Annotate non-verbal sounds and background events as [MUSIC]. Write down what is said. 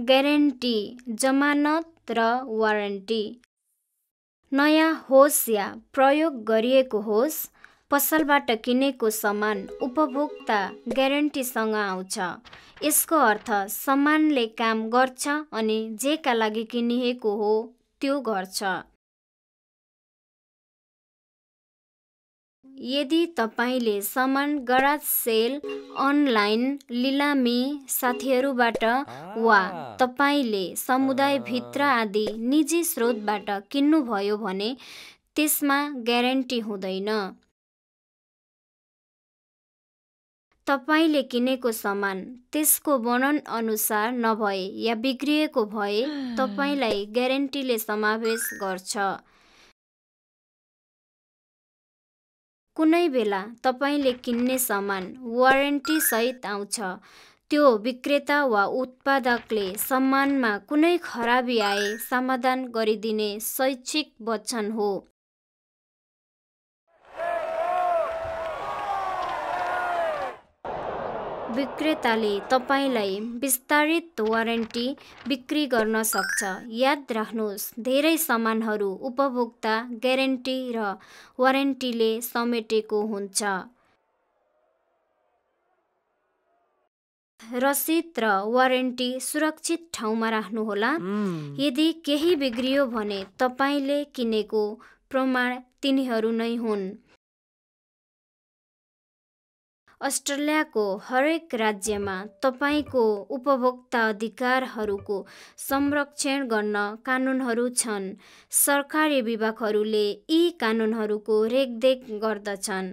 guarantee जमानत र warranty नयाँ होस् या प्रयोग गरिएको होस् पसलबाट किनेको सामान उपभोक्ता ग्यारेन्टीसँग आउँछ यसको अर्थ सामानले काम गर्छ अनि जेका लागि किनिएको हो त्यो गर्छ यदि तपाईँले सामान गराज सेल अनलाइन लिलामी साथीहरूबाट वा तपाईँले समुदायभित्र आदि निजी स्रोतबाट किन्नुभयो भने त्यसमा ग्यारेन्टी हुँदैन तपाईँले किनेको सामान त्यसको वर्णन अनुसार नभए या बिग्रिएको भए [SIGHS] तपाईँलाई ग्यारेन्टीले समावेश गर्छ कुनै बेला तपाईँले किन्ने सामान सहित आउँछ त्यो विक्रेता वा उत्पादकले सामानमा कुनै खराबी आए समाधान गरिदिने शैक्षिक वचन हो विक्रेताले तपाईँलाई विस्तारित वारेन्टी बिक्री गर्न सक्छ याद राख्नुहोस् धेरै सामानहरू उपभोक्ता ग्यारेन्टी र वारेन्टीले समेटेको हुन्छ रसिद र वारेन्टी सुरक्षित ठाउँमा राख्नुहोला यदि केही बिग्रियो भने तपाईँले किनेको प्रमाण तिनीहरू नै हुन् अस्ट्रेलियाको हरेक राज्यमा तपाईँको उपभोक्ता अधिकारहरूको संरक्षण गर्न कानुनहरू छन् सरकारी विभागहरूले यी कानुनहरूको रेखदेख गर्दछन्